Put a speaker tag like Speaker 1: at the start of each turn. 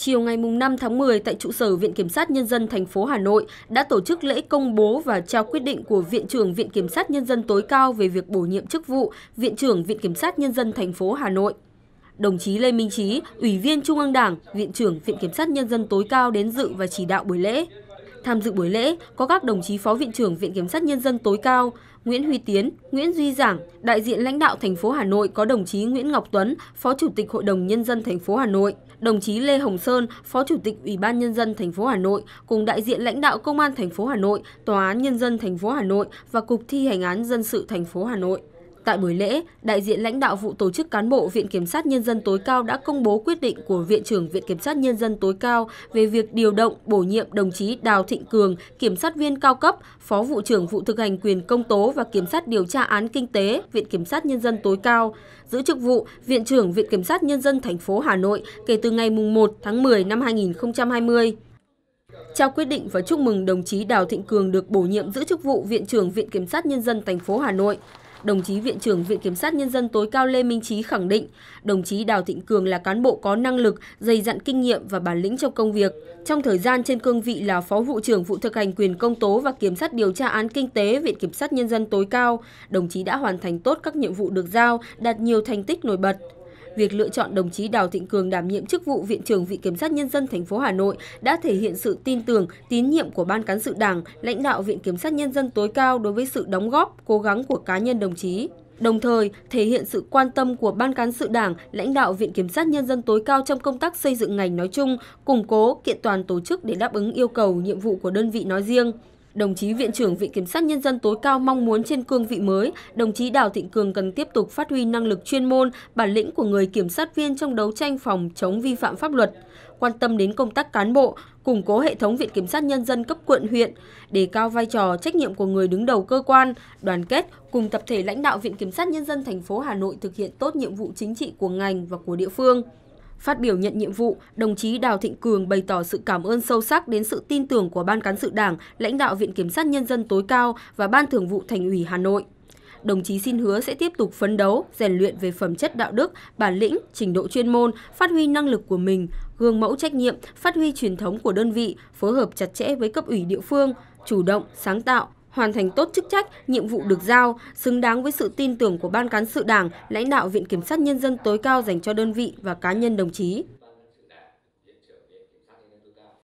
Speaker 1: chiều ngày 5 tháng 10 tại trụ sở Viện Kiểm sát Nhân dân thành phố Hà Nội đã tổ chức lễ công bố và trao quyết định của Viện trưởng Viện Kiểm sát Nhân dân tối cao về việc bổ nhiệm chức vụ Viện trưởng Viện Kiểm sát Nhân dân thành phố Hà Nội. Đồng chí Lê Minh Trí, Ủy viên Trung ương Đảng, Viện trưởng Viện Kiểm sát Nhân dân tối cao đến dự và chỉ đạo buổi lễ. Tham dự buổi lễ có các đồng chí Phó Viện trưởng Viện Kiểm sát Nhân dân tối cao, Nguyễn Huy Tiến, Nguyễn Duy Giảng, đại diện lãnh đạo thành phố Hà Nội có đồng chí Nguyễn Ngọc Tuấn, Phó Chủ tịch Hội đồng Nhân dân thành phố Hà Nội, đồng chí Lê Hồng Sơn, Phó Chủ tịch Ủy ban Nhân dân thành phố Hà Nội cùng đại diện lãnh đạo Công an thành phố Hà Nội, Tòa án Nhân dân thành phố Hà Nội và Cục thi hành án dân sự thành phố Hà Nội. Tại buổi lễ, đại diện lãnh đạo vụ tổ chức cán bộ Viện Kiểm sát Nhân dân tối cao đã công bố quyết định của Viện trưởng Viện Kiểm sát Nhân dân tối cao về việc điều động bổ nhiệm đồng chí Đào Thịnh Cường, Kiểm sát viên cao cấp, Phó Vụ trưởng Vụ thực hành quyền công tố và Kiểm sát điều tra án kinh tế Viện Kiểm sát Nhân dân tối cao, giữ chức vụ Viện trưởng Viện Kiểm sát Nhân dân thành phố Hà Nội kể từ ngày 1 tháng 10 năm 2020 trao quyết định và chúc mừng đồng chí Đào Thịnh Cường được bổ nhiệm giữ chức vụ Viện trưởng Viện Kiểm sát Nhân dân thành phố Hà Nội đồng chí Viện trưởng Viện Kiểm sát Nhân dân tối cao Lê Minh Trí khẳng định, đồng chí Đào Thịnh Cường là cán bộ có năng lực, dày dặn kinh nghiệm và bản lĩnh trong công việc. Trong thời gian trên cương vị là Phó Vụ trưởng Vụ thực hành quyền công tố và Kiểm sát điều tra án kinh tế Viện Kiểm sát Nhân dân tối cao, đồng chí đã hoàn thành tốt các nhiệm vụ được giao, đạt nhiều thành tích nổi bật. Việc lựa chọn đồng chí Đào Thịnh Cường đảm nhiệm chức vụ Viện trưởng Viện Kiểm sát Nhân dân thành phố Hà Nội đã thể hiện sự tin tưởng, tín nhiệm của Ban cán sự Đảng, lãnh đạo Viện Kiểm sát Nhân dân tối cao đối với sự đóng góp, cố gắng của cá nhân đồng chí đồng thời thể hiện sự quan tâm của Ban Cán sự Đảng, lãnh đạo Viện Kiểm sát Nhân dân tối cao trong công tác xây dựng ngành nói chung, củng cố, kiện toàn tổ chức để đáp ứng yêu cầu, nhiệm vụ của đơn vị nói riêng. Đồng chí Viện trưởng Viện Kiểm sát Nhân dân tối cao mong muốn trên cương vị mới, đồng chí Đào Thịnh Cường cần tiếp tục phát huy năng lực chuyên môn, bản lĩnh của người kiểm sát viên trong đấu tranh phòng chống vi phạm pháp luật, quan tâm đến công tác cán bộ, củng cố hệ thống Viện Kiểm sát Nhân dân cấp quận huyện, đề cao vai trò trách nhiệm của người đứng đầu cơ quan, đoàn kết cùng tập thể lãnh đạo Viện Kiểm sát Nhân dân thành phố Hà Nội thực hiện tốt nhiệm vụ chính trị của ngành và của địa phương. Phát biểu nhận nhiệm vụ, đồng chí Đào Thịnh Cường bày tỏ sự cảm ơn sâu sắc đến sự tin tưởng của Ban Cán sự Đảng, lãnh đạo Viện Kiểm sát Nhân dân tối cao và Ban Thường vụ Thành ủy Hà Nội. Đồng chí xin hứa sẽ tiếp tục phấn đấu, rèn luyện về phẩm chất đạo đức, bản lĩnh, trình độ chuyên môn, phát huy năng lực của mình, gương mẫu trách nhiệm, phát huy truyền thống của đơn vị, phối hợp chặt chẽ với cấp ủy địa phương, chủ động, sáng tạo, hoàn thành tốt chức trách, nhiệm vụ được giao, xứng đáng với sự tin tưởng của Ban Cán sự Đảng, lãnh đạo Viện Kiểm sát Nhân dân tối cao dành cho đơn vị và cá nhân đồng chí.